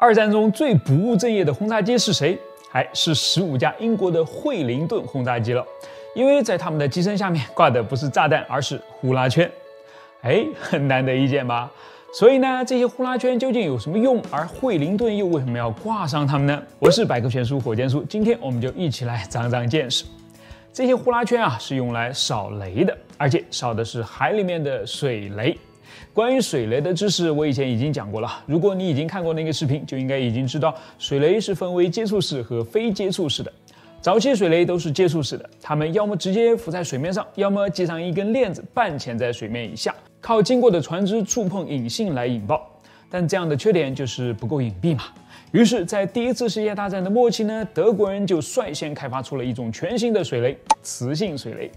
二战中最不务正业的轰炸机是谁？还是十五架英国的惠灵顿轰炸机了，因为在他们的机身下面挂的不是炸弹，而是呼啦圈。哎，难得一见吧？所以呢，这些呼啦圈究竟有什么用？而惠灵顿又为什么要挂上它们呢？我是百科全书火箭叔，今天我们就一起来长长见识。这些呼啦圈啊是用来扫雷的，而且扫的是海里面的水雷。关于水雷的知识，我以前已经讲过了。如果你已经看过那个视频，就应该已经知道，水雷是分为接触式和非接触式的。早期水雷都是接触式的，它们要么直接浮在水面上，要么系上一根链子，半潜在水面以下，靠经过的船只触碰引信来引爆。但这样的缺点就是不够隐蔽嘛。于是，在第一次世界大战的末期呢，德国人就率先开发出了一种全新的水雷——磁性水雷。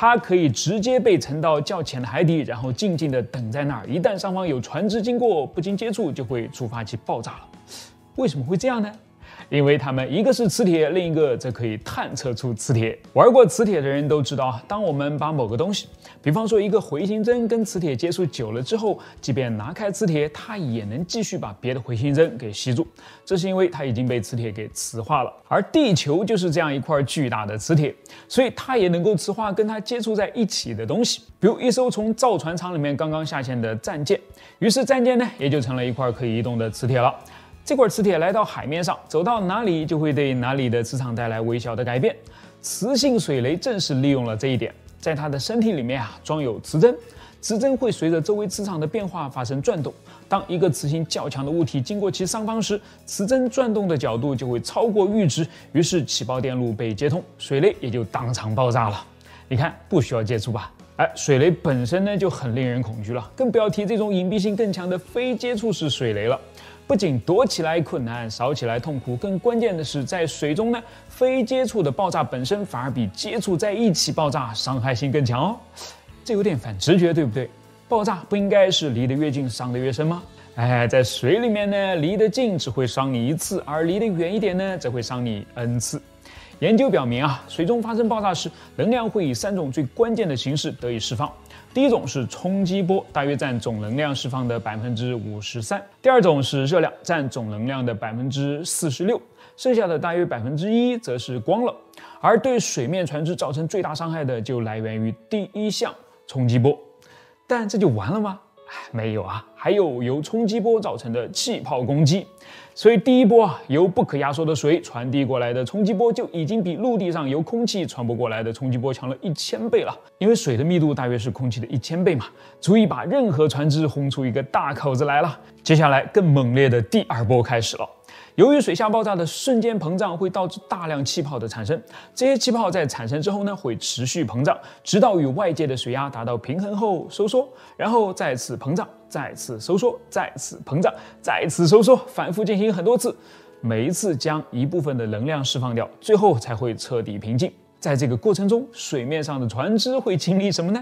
它可以直接被沉到较浅的海底，然后静静地等在那儿。一旦上方有船只经过，不经接触就会触发起爆炸了。为什么会这样呢？因为他们一个是磁铁，另一个则可以探测出磁铁。玩过磁铁的人都知道当我们把某个东西，比方说一个回形针跟磁铁接触久了之后，即便拿开磁铁，它也能继续把别的回形针给吸住。这是因为它已经被磁铁给磁化了。而地球就是这样一块巨大的磁铁，所以它也能够磁化跟它接触在一起的东西，比如一艘从造船厂里面刚刚下线的战舰。于是战舰呢也就成了一块可以移动的磁铁了。这块磁铁来到海面上，走到哪里就会对哪里的磁场带来微小的改变。磁性水雷正是利用了这一点，在它的身体里面啊装有磁针，磁针会随着周围磁场的变化发生转动。当一个磁性较强的物体经过其上方时，磁针转动的角度就会超过阈值，于是起爆电路被接通，水雷也就当场爆炸了。你看，不需要接触吧？哎，水雷本身呢就很令人恐惧了，更不要提这种隐蔽性更强的非接触式水雷了。不仅躲起来困难，扫起来痛苦，更关键的是，在水中呢，非接触的爆炸本身反而比接触在一起爆炸伤害性更强哦。这有点反直觉，对不对？爆炸不应该是离得越近伤得越深吗？哎，在水里面呢，离得近只会伤你一次，而离得远一点呢，则会伤你 n 次。研究表明啊，水中发生爆炸时，能量会以三种最关键的形式得以释放。第一种是冲击波，大约占总能量释放的百分之五十三；第二种是热量，占总能量的百分之四十六；剩下的大约百分之一则是光了。而对水面船只造成最大伤害的，就来源于第一项冲击波。但这就完了吗？哎，没有啊，还有由冲击波造成的气泡攻击。所以第一波啊，由不可压缩的水传递过来的冲击波就已经比陆地上由空气传播过来的冲击波强了一千倍了，因为水的密度大约是空气的一千倍嘛，足以把任何船只轰出一个大口子来了。接下来更猛烈的第二波开始了。由于水下爆炸的瞬间膨胀会导致大量气泡的产生，这些气泡在产生之后呢会持续膨胀，直到与外界的水压达到平衡后收缩，然后再次膨胀，再次收缩，再次膨胀，再次收缩，反复进行很多次，每一次将一部分的能量释放掉，最后才会彻底平静。在这个过程中，水面上的船只会经历什么呢？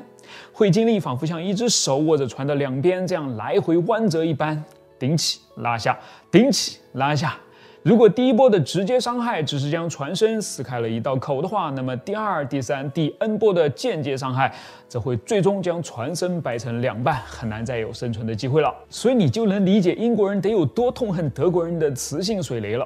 会经历仿佛像一只手握着船的两边这样来回弯折一般，顶起拉下，顶起拉下。如果第一波的直接伤害只是将船身撕开了一道口的话，那么第二、第三、第 n 波的间接伤害则会最终将船身掰成两半，很难再有生存的机会了。所以你就能理解英国人得有多痛恨德国人的磁性水雷了。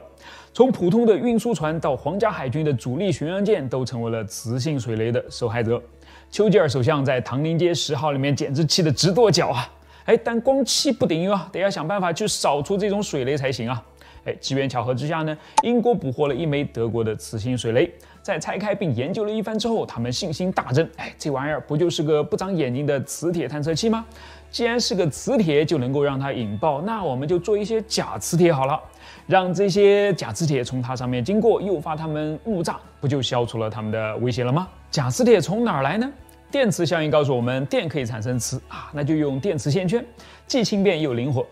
从普通的运输船到皇家海军的主力巡洋舰，都成为了磁性水雷的受害者。丘吉尔首相在唐宁街十号里面简直气得直跺脚啊！哎，但光气不顶用啊，得要想办法去扫除这种水雷才行啊。哎，机缘巧合之下呢，英国捕获了一枚德国的磁性水雷。在拆开并研究了一番之后，他们信心大增。哎，这玩意儿不就是个不长眼睛的磁铁探测器吗？既然是个磁铁，就能够让它引爆，那我们就做一些假磁铁好了，让这些假磁铁从它上面经过，诱发它们误炸，不就消除了它们的威胁了吗？假磁铁从哪儿来呢？电磁效应告诉我们，电可以产生磁啊，那就用电磁线圈，既轻便又灵活。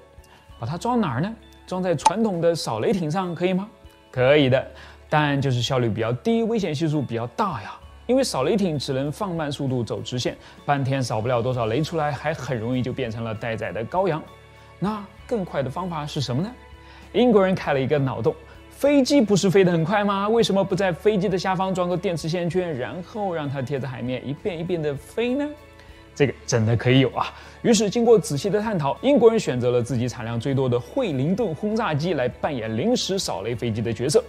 把它装哪儿呢？装在传统的扫雷艇上可以吗？可以的，但就是效率比较低，危险系数比较大呀。因为扫雷艇只能放慢速度走直线，半天扫不了多少雷出来，还很容易就变成了待宰的羔羊。那更快的方法是什么呢？英国人开了一个脑洞：飞机不是飞得很快吗？为什么不在飞机的下方装个电磁线圈，然后让它贴着海面一遍一遍地飞呢？这个真的可以有啊！于是经过仔细的探讨，英国人选择了自己产量最多的惠灵顿轰炸机来扮演临时扫雷飞机的角色。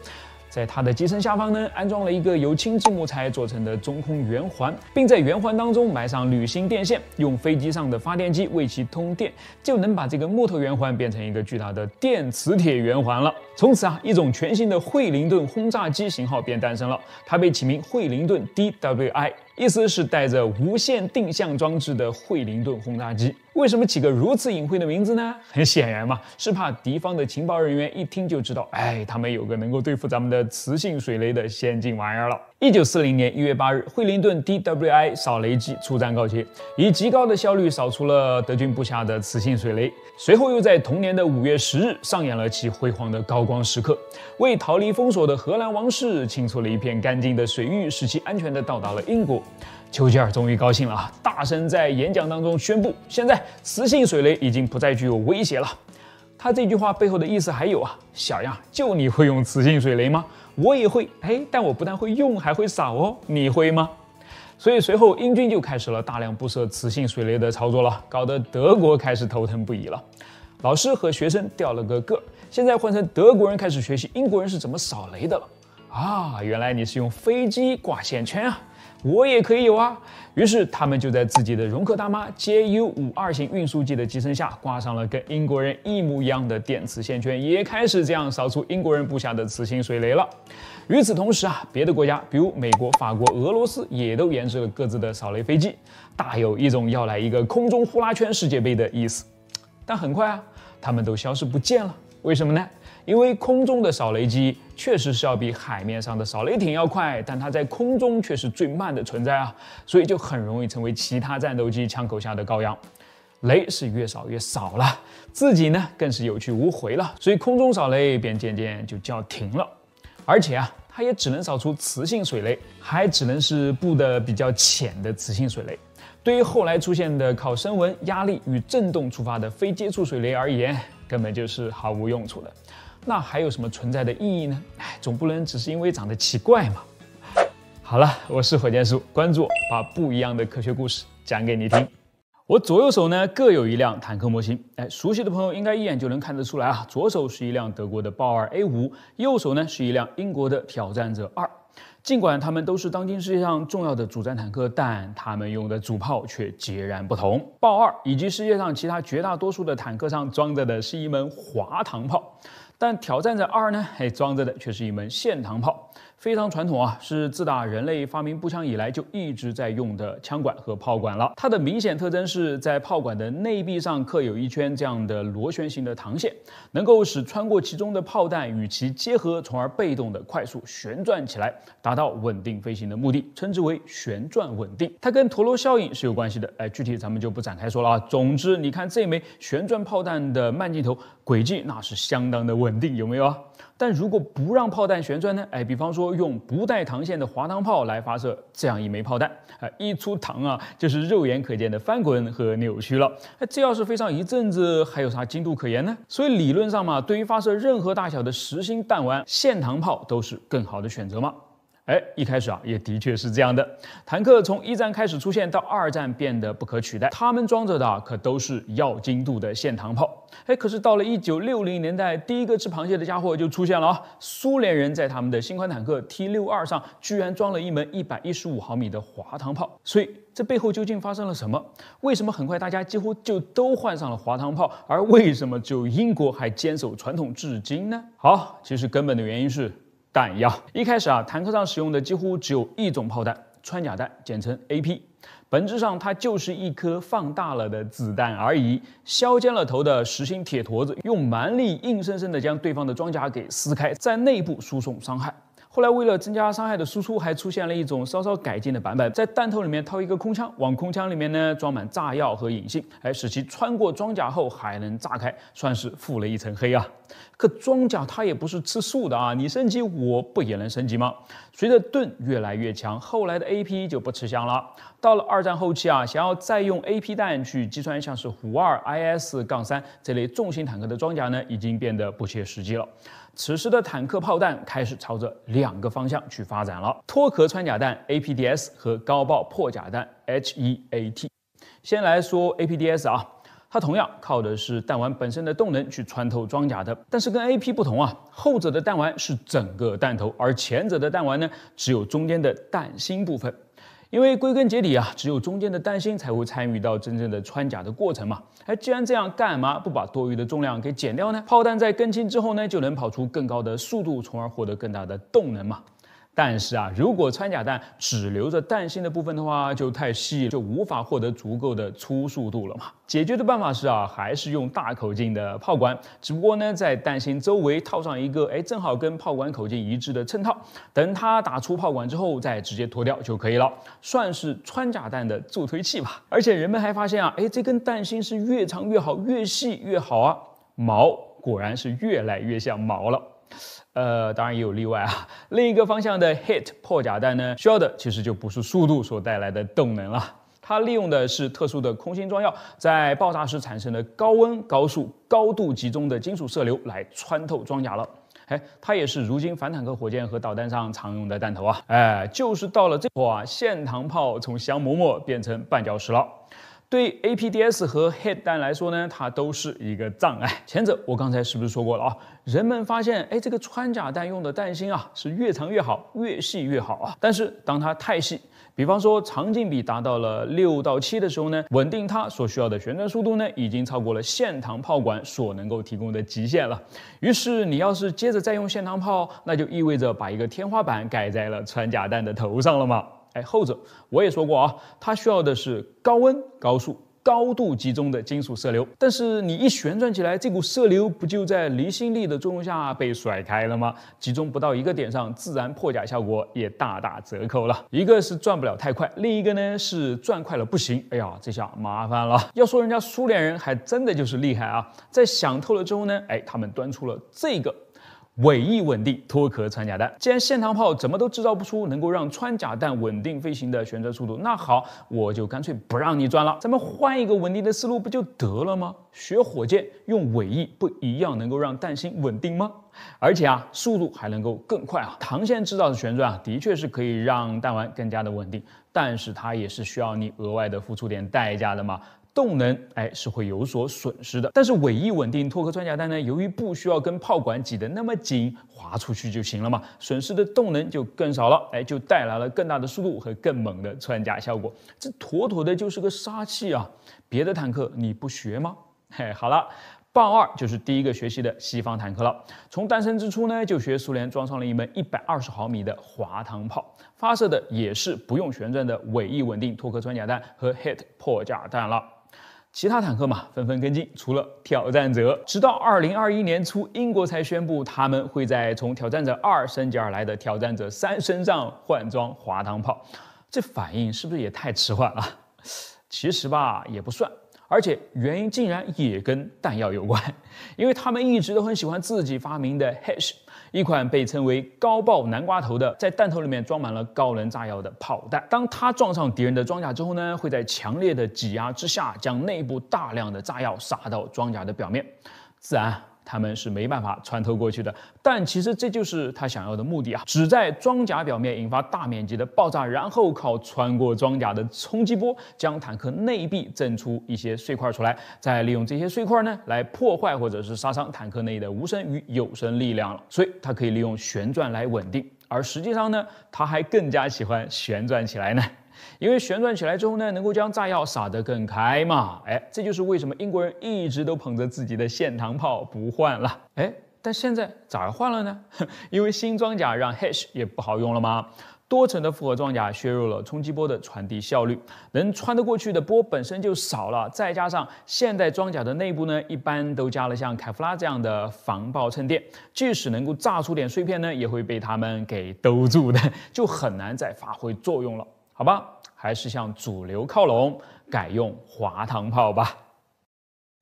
在它的机身下方呢，安装了一个由轻质木材做成的中空圆环，并在圆环当中埋上铝芯电线，用飞机上的发电机为其通电，就能把这个木头圆环变成一个巨大的电磁铁圆环了。从此啊，一种全新的惠灵顿轰炸机型号便诞生了，它被起名惠灵顿 DWI。意思是带着无线定向装置的惠灵顿轰炸机。为什么起个如此隐晦的名字呢？很显然嘛，是怕敌方的情报人员一听就知道，哎，他们有个能够对付咱们的磁性水雷的先进玩意儿了。一九四零年一月八日，惠灵顿 DWI 扫雷机出战告捷，以极高的效率扫除了德军布下的磁性水雷。随后又在同年的五月十日上演了其辉煌的高光时刻，为逃离封锁的荷兰王室清除了一片干净的水域，使其安全地到达了英国。丘吉尔终于高兴了啊！大声在演讲当中宣布：“现在磁性水雷已经不再具有威胁了。”他这句话背后的意思还有啊，小样，就你会用磁性水雷吗？我也会，哎，但我不但会用，还会扫哦。你会吗？所以随后英军就开始了大量布设磁性水雷的操作了，搞得德国开始头疼不已了。老师和学生掉了个个，现在换成德国人开始学习英国人是怎么扫雷的了。啊，原来你是用飞机挂线圈啊！我也可以有啊！于是他们就在自己的容克大妈 Ju 五二型运输机的机身下挂上了跟英国人一模一样的电磁线圈，也开始这样扫出英国人布下的磁性水雷了。与此同时啊，别的国家，比如美国、法国、俄罗斯，也都研制了各自的扫雷飞机，大有一种要来一个空中呼啦圈世界杯的意思。但很快啊，他们都消失不见了。为什么呢？因为空中的扫雷机确实是要比海面上的扫雷艇要快，但它在空中却是最慢的存在啊，所以就很容易成为其他战斗机枪口下的羔羊。雷是越扫越少了，自己呢更是有去无回了，所以空中扫雷便渐渐就叫停了。而且啊，它也只能扫出磁性水雷，还只能是布的比较浅的磁性水雷。对于后来出现的靠声纹、压力与震动触发的非接触水雷而言，根本就是毫无用处的，那还有什么存在的意义呢？哎，总不能只是因为长得奇怪嘛。好了，我是火箭叔，关注我，把不一样的科学故事讲给你听。我左右手呢各有一辆坦克模型，哎，熟悉的朋友应该一眼就能看得出来啊。左手是一辆德国的豹二 A 五，右手呢是一辆英国的挑战者二。尽管它们都是当今世界上重要的主战坦克，但它们用的主炮却截然不同。豹二以及世界上其他绝大多数的坦克上装着的是一门滑膛炮，但挑战者二呢，还装着的却是一门线膛炮。非常传统啊，是自打人类发明步枪以来就一直在用的枪管和炮管了。它的明显特征是在炮管的内壁上刻有一圈这样的螺旋形的膛线，能够使穿过其中的炮弹与其结合，从而被动的快速旋转起来，达到稳定飞行的目的，称之为旋转稳定。它跟陀螺效应是有关系的，哎，具体咱们就不展开说了啊。总之，你看这枚旋转炮弹的慢镜头。轨迹那是相当的稳定，有没有啊？但如果不让炮弹旋转呢？哎，比方说用不带膛线的滑膛炮来发射这样一枚炮弹啊，一出膛啊就是肉眼可见的翻滚和扭曲了。哎，这要是飞上一阵子，还有啥精度可言呢？所以理论上嘛，对于发射任何大小的实心弹丸，线膛炮都是更好的选择嘛。哎，一开始啊，也的确是这样的。坦克从一战开始出现到二战变得不可取代，他们装着的可都是要精度的线膛炮。哎，可是到了一九六零年代，第一个吃螃蟹的家伙就出现了啊！苏联人在他们的新款坦克 T 六二上居然装了一门一百一十五毫米的滑膛炮。所以这背后究竟发生了什么？为什么很快大家几乎就都换上了滑膛炮？而为什么只有英国还坚守传统至今呢？好，其实根本的原因是。弹药一开始啊，坦克上使用的几乎只有一种炮弹——穿甲弹，简称 AP。本质上，它就是一颗放大了的子弹而已，削尖了头的实心铁坨子，用蛮力硬生生的将对方的装甲给撕开，在内部输送伤害。后来，为了增加伤害的输出，还出现了一种稍稍改进的版本，在弹头里面掏一个空腔，往空腔里面呢装满炸药和引信，来使其穿过装甲后还能炸开，算是覆了一层黑啊。可装甲它也不是吃素的啊，你升级，我不也能升级吗？随着盾越来越强，后来的 A P 就不吃香了。到了二战后期啊，想要再用 A P 弹去击穿像是虎二 I S 杠三这类重型坦克的装甲呢，已经变得不切实际了。此时的坦克炮弹开始朝着两个方向去发展了：脱壳穿甲弹 A P D S 和高爆破甲弹 H E A T。先来说 A P D S 啊。它同样靠的是弹丸本身的动能去穿透装甲的，但是跟 AP 不同啊，后者的弹丸是整个弹头，而前者的弹丸呢，只有中间的弹芯部分。因为归根结底啊，只有中间的弹芯才会参与到真正的穿甲的过程嘛。哎，既然这样，干嘛不把多余的重量给减掉呢？炮弹在更轻之后呢，就能跑出更高的速度，从而获得更大的动能嘛。但是啊，如果穿甲弹只留着弹芯的部分的话，就太细，就无法获得足够的初速度了嘛。解决的办法是啊，还是用大口径的炮管，只不过呢，在弹芯周围套上一个，哎，正好跟炮管口径一致的衬套，等它打出炮管之后，再直接脱掉就可以了，算是穿甲弹的助推器吧。而且人们还发现啊，哎，这根弹芯是越长越好，越细越好啊，毛果然是越来越像毛了。呃，当然也有例外啊。另一个方向的 hit 破甲弹呢，需要的其实就不是速度所带来的动能了，它利用的是特殊的空心装药在爆炸时产生的高温、高速、高度集中的金属射流来穿透装甲了。哎，它也是如今反坦克火箭和导弹上常用的弹头啊。哎，就是到了这会儿啊，现膛炮从降魔魔变成绊脚石了。对 APDS 和 HE a d 弹来说呢，它都是一个障碍。前者我刚才是不是说过了啊？人们发现，哎，这个穿甲弹用的弹芯啊，是越长越好，越细越好啊。但是当它太细，比方说长径比达到了六到七的时候呢，稳定它所需要的旋转速度呢，已经超过了线膛炮管所能够提供的极限了。于是你要是接着再用线膛炮，那就意味着把一个天花板盖在了穿甲弹的头上了嘛。哎，后者我也说过啊，它需要的是高温、高速、高度集中的金属射流。但是你一旋转起来，这股射流不就在离心力的作用下被甩开了吗？集中不到一个点上，自然破甲效果也大打折扣了。一个是转不了太快，另一个呢是转快了不行。哎呀，这下麻烦了。要说人家苏联人还真的就是厉害啊，在想透了之后呢，哎，他们端出了这个。尾翼稳定脱壳穿甲弹，既然线膛炮怎么都制造不出能够让穿甲弹稳定飞行的旋转速度，那好，我就干脆不让你转了。咱们换一个稳定的思路不就得了吗？学火箭用尾翼，不一样能够让弹心稳定吗？而且啊，速度还能够更快啊！膛线制造的旋转啊，的确是可以让弹丸更加的稳定，但是它也是需要你额外的付出点代价的嘛。动能哎是会有所损失的，但是尾翼稳定拓壳穿甲弹呢，由于不需要跟炮管挤得那么紧，滑出去就行了嘛，损失的动能就更少了，哎就带来了更大的速度和更猛的穿甲效果，这妥妥的就是个杀器啊！别的坦克你不学吗？嘿，好了，豹二就是第一个学习的西方坦克了，从诞生之初呢就学苏联装上了一门一百二十毫米的滑膛炮，发射的也是不用旋转的尾翼稳定托壳穿甲弹和 h i t 破甲弹了。其他坦克嘛，纷纷跟进，除了挑战者，直到二零二一年初，英国才宣布他们会在从挑战者二升级而来的挑战者三身上换装滑膛炮。这反应是不是也太迟缓了？其实吧，也不算，而且原因竟然也跟弹药有关，因为他们一直都很喜欢自己发明的 HESH。一款被称为“高爆南瓜头”的，在弹头里面装满了高能炸药的炮弹，当它撞上敌人的装甲之后呢，会在强烈的挤压之下，将内部大量的炸药撒到装甲的表面，自然。他们是没办法穿透过去的，但其实这就是他想要的目的啊！只在装甲表面引发大面积的爆炸，然后靠穿过装甲的冲击波将坦克内壁震出一些碎块出来，再利用这些碎块呢来破坏或者是杀伤坦克内的无声与有声力量了。所以它可以利用旋转来稳定，而实际上呢，它还更加喜欢旋转起来呢。因为旋转起来之后呢，能够将炸药撒得更开嘛。哎，这就是为什么英国人一直都捧着自己的线膛炮不换了。哎，但现在咋换了呢？因为新装甲让 HESH 也不好用了吗？多层的复合装甲削弱了冲击波的传递效率，能穿得过去的波本身就少了，再加上现代装甲的内部呢，一般都加了像凯夫拉这样的防爆衬垫，即使能够炸出点碎片呢，也会被它们给兜住的，就很难再发挥作用了。好吧，还是向主流靠拢，改用滑膛炮吧。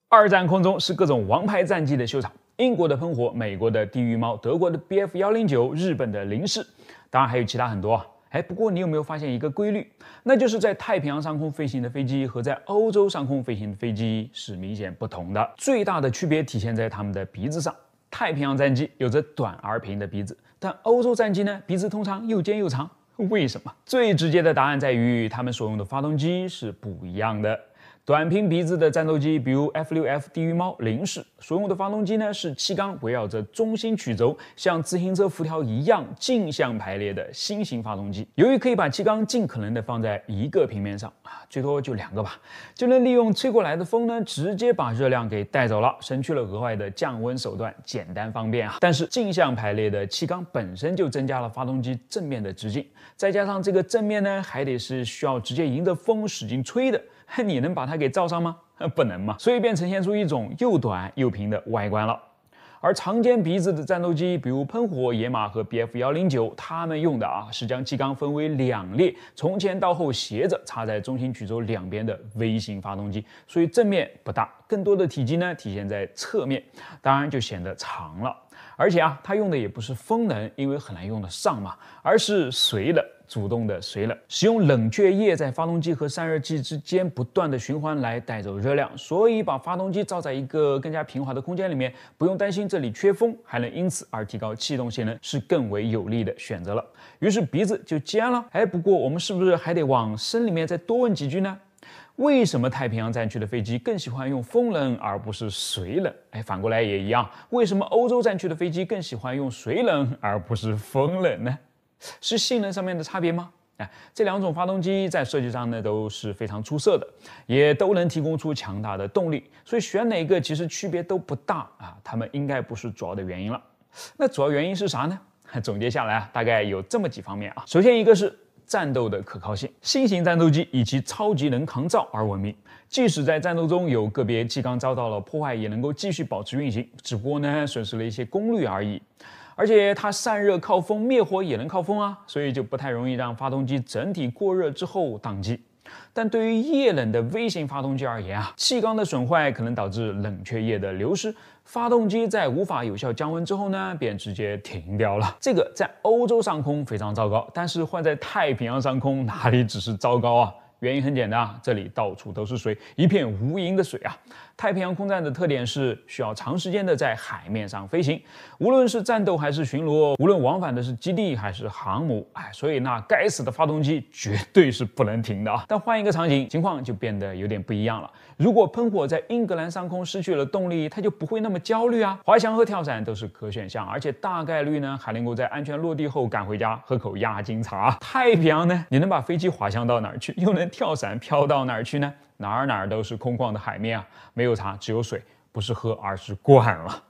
二战空中是各种王牌战机的秀场，英国的喷火，美国的地狱猫，德国的 Bf 幺零九，日本的零式，当然还有其他很多。哎，不过你有没有发现一个规律？那就是在太平洋上空飞行的飞机和在欧洲上空飞行的飞机是明显不同的。最大的区别体现在他们的鼻子上。太平洋战机有着短而平的鼻子，但欧洲战机呢，鼻子通常又尖又长。为什么？最直接的答案在于，他们所用的发动机是不一样的。短平鼻子的战斗机，比如 F 六 F 地狱猫零式，所用的发动机呢是气缸围绕着中心曲轴，像自行车辐条一样径向排列的新型发动机。由于可以把气缸尽可能的放在一个平面上啊，最多就两个吧，就能利用吹过来的风呢，直接把热量给带走了，省去了额外的降温手段，简单方便。啊。但是镜像排列的气缸本身就增加了发动机正面的直径，再加上这个正面呢，还得是需要直接迎着风使劲吹的。你能把它给罩上吗？不能嘛，所以便呈现出一种又短又平的外观了。而长尖鼻子的战斗机，比如喷火、野马和 Bf 幺零九，他们用的啊是将机缸分为两列，从前到后斜着插在中心曲轴两边的 V 型发动机，所以正面不大，更多的体积呢体现在侧面，当然就显得长了。而且啊，它用的也不是风能，因为很难用得上嘛，而是随了主动的随了，使用冷却液在发动机和散热器之间不断的循环来带走热量，所以把发动机罩在一个更加平滑的空间里面，不用担心这里缺风，还能因此而提高气动性能，是更为有利的选择了。于是鼻子就尖了，哎，不过我们是不是还得往深里面再多问几句呢？为什么太平洋战区的飞机更喜欢用风冷而不是水冷？哎，反过来也一样。为什么欧洲战区的飞机更喜欢用水冷而不是风冷呢？是性能上面的差别吗？哎，这两种发动机在设计上呢都是非常出色的，也都能提供出强大的动力。所以选哪个其实区别都不大啊。它们应该不是主要的原因了。那主要原因是啥呢？总结下来大概有这么几方面啊。首先一个是。战斗的可靠性，新型战斗机以其超级能抗造而闻名。即使在战斗中有个别机缸遭到了破坏，也能够继续保持运行，只不过呢，损失了一些功率而已。而且它散热靠风，灭火也能靠风啊，所以就不太容易让发动机整体过热之后宕机。但对于液冷的微型发动机而言啊，气缸的损坏可能导致冷却液的流失，发动机在无法有效降温之后呢，便直接停掉了。这个在欧洲上空非常糟糕，但是换在太平洋上空，哪里只是糟糕啊？原因很简单，这里到处都是水，一片无垠的水啊。太平洋空战的特点是需要长时间的在海面上飞行，无论是战斗还是巡逻，无论往返的是基地还是航母，哎，所以那该死的发动机绝对是不能停的啊！但换一个场景，情况就变得有点不一样了。如果喷火在英格兰上空失去了动力，它就不会那么焦虑啊！滑翔和跳伞都是可选项，而且大概率呢还能够在安全落地后赶回家喝口压惊茶。太平洋呢，你能把飞机滑翔到哪儿去？又能跳伞飘到哪儿去呢？哪儿哪儿都是空旷的海面啊，没有茶，只有水，不是喝，而是惯了。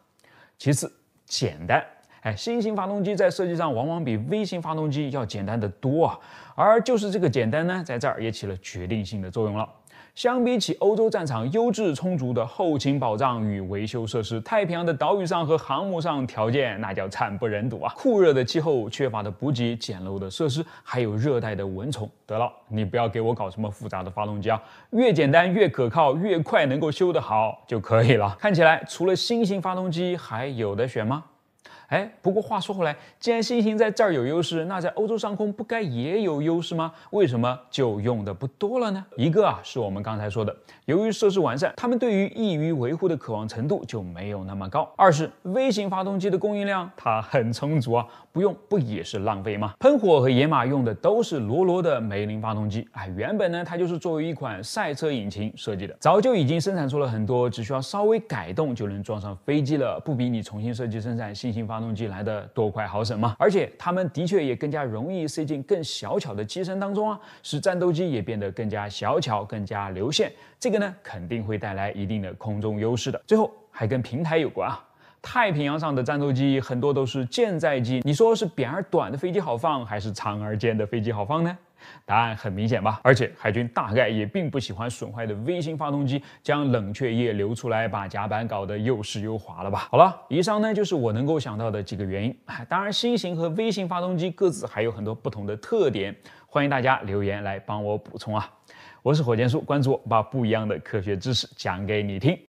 其次，简单，哎，新型发动机在设计上往往比微型发动机要简单得多啊，而就是这个简单呢，在这儿也起了决定性的作用了。相比起欧洲战场优质充足的后勤保障与维修设施，太平洋的岛屿上和航母上条件那叫惨不忍睹啊！酷热的气候、缺乏的补给、简陋的设施，还有热带的蚊虫。得了，你不要给我搞什么复杂的发动机啊，越简单越可靠越快能够修得好就可以了。看起来除了新型发动机，还有的选吗？哎，不过话说回来，既然新型在这儿有优势，那在欧洲上空不该也有优势吗？为什么就用的不多了呢？一个啊，是我们刚才说的，由于设施完善，他们对于易于维护的渴望程度就没有那么高。二是微型发动机的供应量它很充足啊，不用不也是浪费吗？喷火和野马用的都是罗罗的梅林发动机，哎，原本呢它就是作为一款赛车引擎设计的，早就已经生产出了很多，只需要稍微改动就能装上飞机了，不比你重新设计生产新型发发动机来的多快好省吗？而且它们的确也更加容易塞进更小巧的机身当中啊，使战斗机也变得更加小巧、更加流线。这个呢，肯定会带来一定的空中优势的。最后还跟平台有关啊。太平洋上的战斗机很多都是舰载机，你说是扁而短的飞机好放，还是长而尖的飞机好放呢？答案很明显吧，而且海军大概也并不喜欢损坏的微型发动机将冷却液流出来，把甲板搞得又湿又滑了吧？好了，以上呢就是我能够想到的几个原因。当然，新型和微型发动机各自还有很多不同的特点，欢迎大家留言来帮我补充啊！我是火箭叔，关注我，把不一样的科学知识讲给你听。